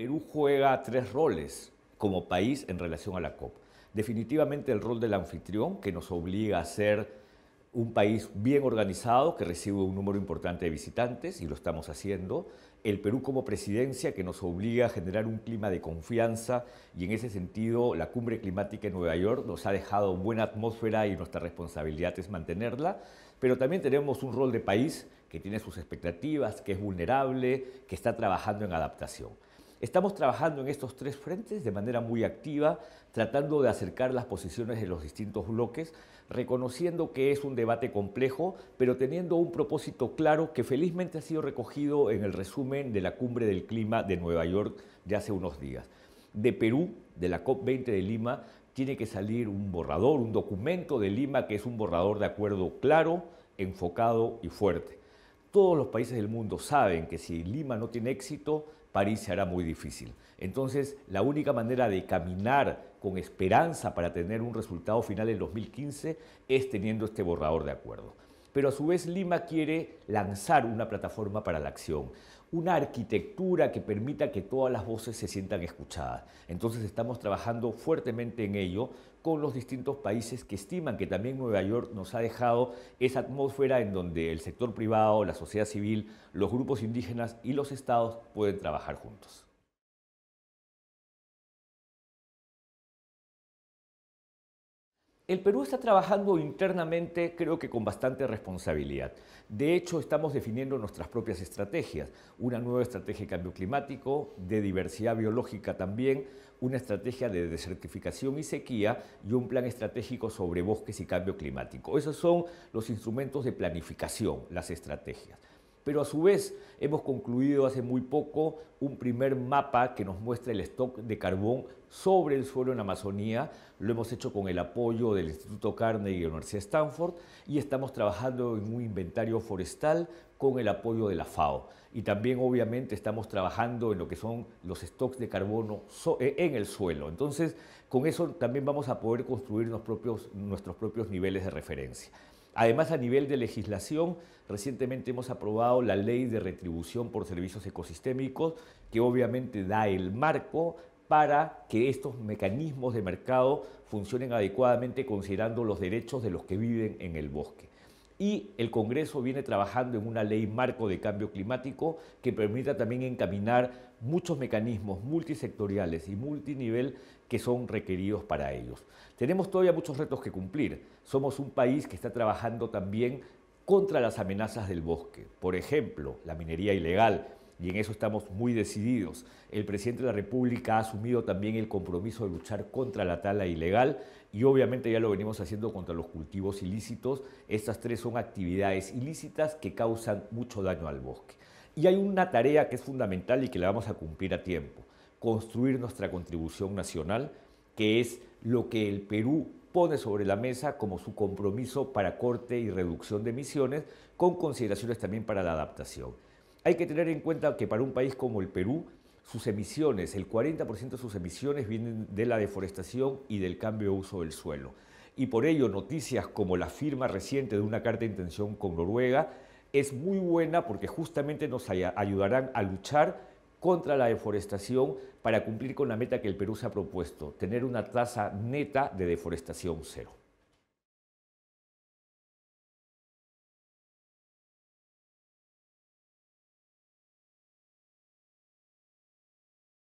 Perú juega tres roles como país en relación a la COP. Definitivamente el rol del anfitrión, que nos obliga a ser un país bien organizado, que recibe un número importante de visitantes, y lo estamos haciendo. El Perú como presidencia, que nos obliga a generar un clima de confianza, y en ese sentido la cumbre climática en Nueva York nos ha dejado buena atmósfera y nuestra responsabilidad es mantenerla. Pero también tenemos un rol de país que tiene sus expectativas, que es vulnerable, que está trabajando en adaptación. Estamos trabajando en estos tres frentes de manera muy activa, tratando de acercar las posiciones de los distintos bloques, reconociendo que es un debate complejo, pero teniendo un propósito claro que felizmente ha sido recogido en el resumen de la cumbre del clima de Nueva York de hace unos días. De Perú, de la COP20 de Lima, tiene que salir un borrador, un documento de Lima que es un borrador de acuerdo claro, enfocado y fuerte. Todos los países del mundo saben que si Lima no tiene éxito, París se hará muy difícil. Entonces, la única manera de caminar con esperanza para tener un resultado final en 2015 es teniendo este borrador de acuerdo pero a su vez Lima quiere lanzar una plataforma para la acción, una arquitectura que permita que todas las voces se sientan escuchadas. Entonces estamos trabajando fuertemente en ello con los distintos países que estiman que también Nueva York nos ha dejado esa atmósfera en donde el sector privado, la sociedad civil, los grupos indígenas y los estados pueden trabajar juntos. El Perú está trabajando internamente, creo que con bastante responsabilidad. De hecho, estamos definiendo nuestras propias estrategias. Una nueva estrategia de cambio climático, de diversidad biológica también, una estrategia de desertificación y sequía y un plan estratégico sobre bosques y cambio climático. Esos son los instrumentos de planificación, las estrategias. Pero a su vez hemos concluido hace muy poco un primer mapa que nos muestra el stock de carbón sobre el suelo en Amazonía. Lo hemos hecho con el apoyo del Instituto Carnegie y la Universidad Stanford y estamos trabajando en un inventario forestal con el apoyo de la FAO. Y también obviamente estamos trabajando en lo que son los stocks de carbono eh, en el suelo. Entonces, con eso también vamos a poder construir propios, nuestros propios niveles de referencia. Además, a nivel de legislación, recientemente hemos aprobado la ley de retribución por servicios ecosistémicos, que obviamente da el marco para que estos mecanismos de mercado funcionen adecuadamente considerando los derechos de los que viven en el bosque y el Congreso viene trabajando en una ley marco de cambio climático que permita también encaminar muchos mecanismos multisectoriales y multinivel que son requeridos para ellos. Tenemos todavía muchos retos que cumplir. Somos un país que está trabajando también contra las amenazas del bosque. Por ejemplo, la minería ilegal, y en eso estamos muy decididos. El presidente de la República ha asumido también el compromiso de luchar contra la tala ilegal y obviamente ya lo venimos haciendo contra los cultivos ilícitos. Estas tres son actividades ilícitas que causan mucho daño al bosque. Y hay una tarea que es fundamental y que la vamos a cumplir a tiempo, construir nuestra contribución nacional, que es lo que el Perú pone sobre la mesa como su compromiso para corte y reducción de emisiones, con consideraciones también para la adaptación. Hay que tener en cuenta que para un país como el Perú, sus emisiones, el 40% de sus emisiones vienen de la deforestación y del cambio de uso del suelo. Y por ello, noticias como la firma reciente de una carta de intención con Noruega es muy buena porque justamente nos ayudarán a luchar contra la deforestación para cumplir con la meta que el Perú se ha propuesto, tener una tasa neta de deforestación cero.